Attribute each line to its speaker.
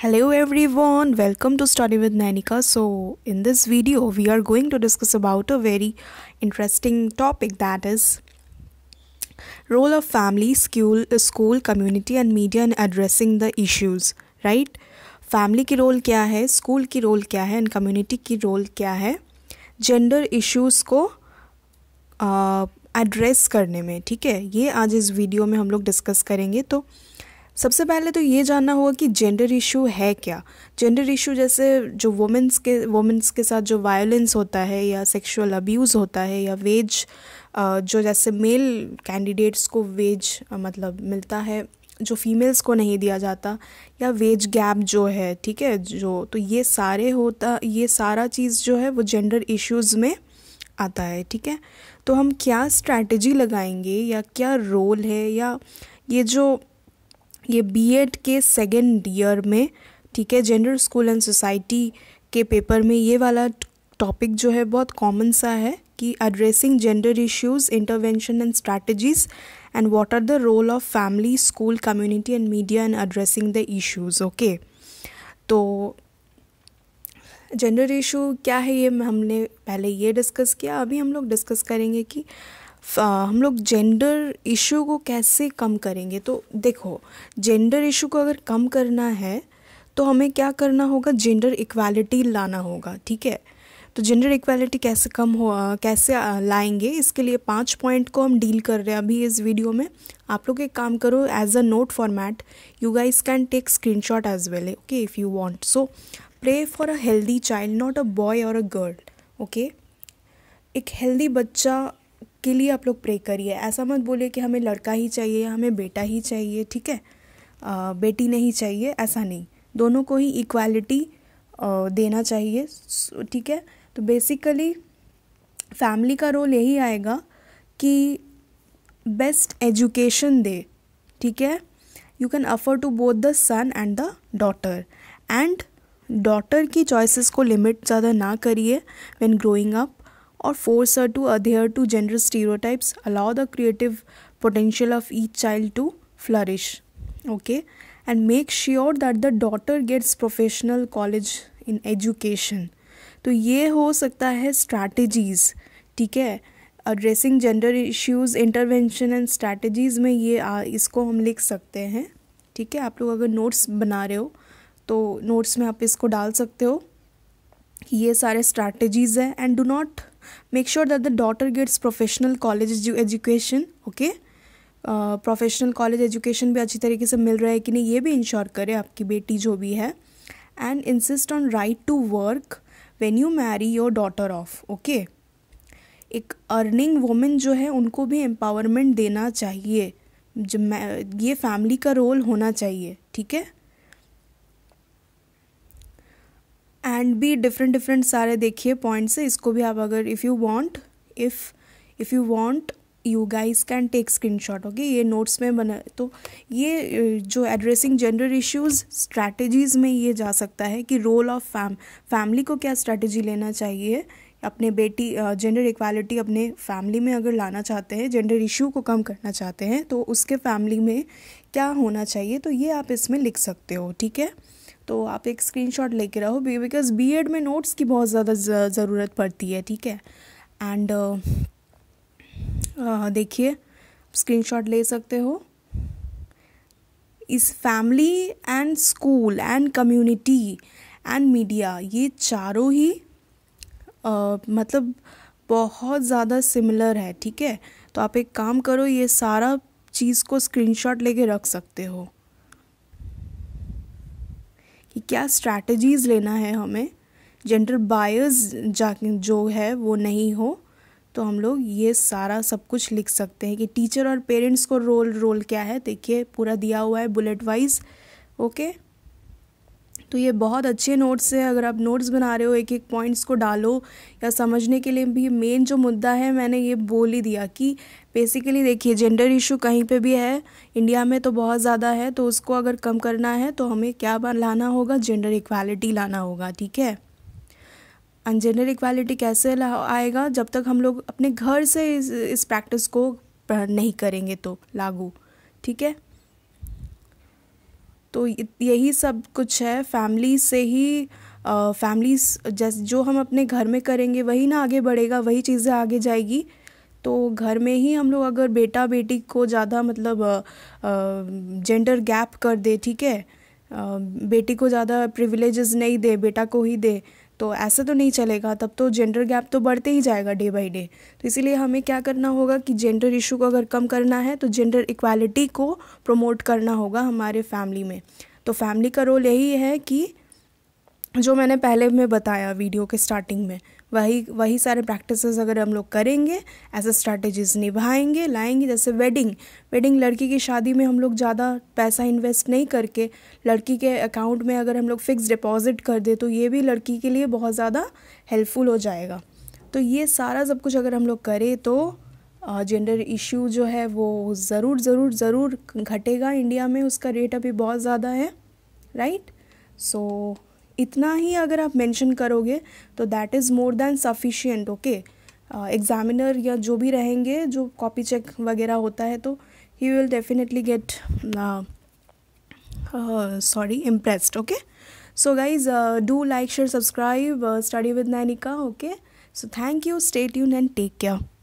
Speaker 1: hello everyone welcome to study with nanika so in this video we are going to discuss about a very interesting topic that is role of family school school community and media in addressing the issues right family की role क्या है school की role क्या है and community की role क्या है gender issues को एड्रेस करने में ठीक है ये आज इस वीडियो में हम लोग डिस्कस करेंगे तो uh, सबसे पहले तो ये जानना होगा कि जेंडर इशू है क्या जेंडर इशू जैसे जो वुमेंस के वुमेंस के साथ जो वायलेंस होता है या सेक्सुअल अब्यूज़ होता है या वेज जो जैसे मेल कैंडिडेट्स को वेज मतलब मिलता है जो फीमेल्स को नहीं दिया जाता या वेज गैप जो है ठीक है जो तो ये सारे होता ये सारा चीज़ जो है वो जेंडर इश्यूज़ में आता है ठीक है तो हम क्या स्ट्रैटेजी लगाएंगे या क्या रोल है या ये जो ये बीएड के सेकेंड ईयर में ठीक है जेंडर स्कूल एंड सोसाइटी के पेपर में ये वाला टॉपिक जो है बहुत कॉमन सा है कि addressing gender issues intervention and strategies and what are the role of family school community and media and addressing the issues okay तो जेंडर इशू क्या है ये हमने पहले ये डिस्कस किया अभी हम लोग डिस्कस करेंगे कि हम लोग जेंडर इशू को कैसे कम करेंगे तो देखो जेंडर इशू को अगर कम करना है तो हमें क्या करना होगा जेंडर इक्वालिटी लाना होगा ठीक है तो जेंडर इक्वालिटी कैसे कम हो कैसे लाएंगे इसके लिए पाँच पॉइंट को हम डील कर रहे हैं अभी इस वीडियो में आप लोग एक काम करो as a note format you guys can take screenshot as well okay if you want so pray for a healthy child not a boy और अ गर्ल ओके एक हेल्दी बच्चा के लिए आप लोग प्रे करिए ऐसा मत बोलिए कि हमें लड़का ही चाहिए हमें बेटा ही चाहिए ठीक है बेटी नहीं चाहिए ऐसा नहीं दोनों को ही इक्वालिटी देना चाहिए ठीक है तो बेसिकली फैमिली का रोल यही आएगा कि बेस्ट एजुकेशन दे ठीक है you can afford to both the son and the daughter and daughter की चॉइसेस को लिमिट ज़्यादा ना करिए when growing up or force her to adhere to gender stereotypes allow the creative potential of each child to flourish okay and make sure that the daughter gets professional college in education तो ये हो सकता है strategies ठीक है addressing gender issues intervention and strategies में ये आ, इसको हम लिख सकते हैं ठीक है आप लोग अगर नोट्स बना रहे हो तो नोट्स में आप इसको डाल सकते हो ये सारे स्ट्रैटेजीज़ हैं and do not make sure that the daughter gets professional college education okay professional college education भी अच्छी तरीके से मिल रहा है कि नहीं ये भी इंश्योर करें आपकी बेटी जो भी है and insist on right to work when you marry your daughter off okay एक अर्निंग वोमेन जो है उनको भी एम्पावरमेंट देना चाहिए जो ये फैमिली का रोल होना चाहिए ठीक है एंड भी डिफरेंट डिफरेंट सारे देखिए पॉइंट्स है इसको भी आप अगर if you want if if you want you guys can take screenshot okay ये नोट्स में बना तो ये जो एड्रेसिंग जेंडर इश्यूज स्ट्रैटेजीज में ये जा सकता है कि रोल ऑफ फैम फैमिली को क्या स्ट्रैटेजी लेना चाहिए अपने बेटी जेंडर इक्वालिटी अपने फैमिली में अगर लाना चाहते हैं जेंडर इशू को कम करना चाहते हैं तो उसके फैमिली में क्या होना चाहिए तो ये आप इसमें लिख सकते हो ठीक है तो आप एक स्क्रीनशॉट लेके रहो बिकॉज बी एड में नोट्स की बहुत ज़्यादा ज़रूरत पड़ती है ठीक है एंड uh, uh, देखिए स्क्रीनशॉट ले सकते हो इस family and school and community and media ये चारों ही आ, uh, मतलब बहुत ज़्यादा सिमिलर है ठीक है तो आप एक काम करो ये सारा चीज़ को स्क्रीनशॉट लेके रख सकते हो कि क्या स्ट्रैटेजीज़ लेना है हमें जेंडर बायर्स जा जो है वो नहीं हो तो हम लोग ये सारा सब कुछ लिख सकते हैं कि टीचर और पेरेंट्स को रोल रोल क्या है देखिए पूरा दिया हुआ है बुलेट वाइज ओके तो ये बहुत अच्छे नोट्स हैं अगर आप नोट्स बना रहे हो एक एक पॉइंट्स को डालो या समझने के लिए भी मेन जो मुद्दा है मैंने ये बोल ही दिया कि बेसिकली देखिए जेंडर इशू कहीं पे भी है इंडिया में तो बहुत ज़्यादा है तो उसको अगर कम करना है तो हमें क्या लाना होगा जेंडर इक्वालिटी लाना होगा ठीक है जेंडर इक्वालिटी कैसे आएगा जब तक हम लोग अपने घर से इस, इस प्रैक्टिस को नहीं करेंगे तो लागू ठीक है तो यही सब कुछ है फैमिली से ही फैमिली जैसे जो हम अपने घर में करेंगे वही ना आगे बढ़ेगा वही चीज़ें आगे जाएगी तो घर में ही हम लोग अगर बेटा बेटी को ज़्यादा मतलब जेंडर गैप कर दे ठीक है बेटी को ज़्यादा प्रिविलेजेस नहीं दे बेटा को ही दे तो ऐसा तो नहीं चलेगा तब तो जेंडर गैप तो बढ़ते ही जाएगा डे बाई डे तो इसीलिए हमें क्या करना होगा कि जेंडर इशू को अगर कम करना है तो जेंडर इक्वालिटी को प्रमोट करना होगा हमारे फैमिली में तो फैमिली का रोल यही है कि जो मैंने पहले में बताया वीडियो के स्टार्टिंग में वही वही सारे प्रैक्टिसेस अगर हम लोग करेंगे अ स्ट्रैटेजीज निभाएंगे लाएंगे जैसे वेडिंग वेडिंग लड़की की शादी में हम लोग ज़्यादा पैसा इन्वेस्ट नहीं करके लड़की के अकाउंट में अगर हम लोग फिक्स डिपॉजिट कर दे तो ये भी लड़की के लिए बहुत ज़्यादा हेल्पफुल हो जाएगा तो ये सारा सब कुछ अगर हम लोग करें तो जेंडर इशू जो है वो ज़रूर ज़रूर ज़रूर घटेगा इंडिया में उसका रेट अभी बहुत ज़्यादा है राइट सो so, इतना ही अगर आप मेंशन करोगे तो that is more than sufficient okay examiner या जो भी रहेंगे जो कॉपी चेक वगैरह होता है तो he will definitely get sorry impressed okay so guys do like share subscribe study with Nainika okay so thank you stay tune and take care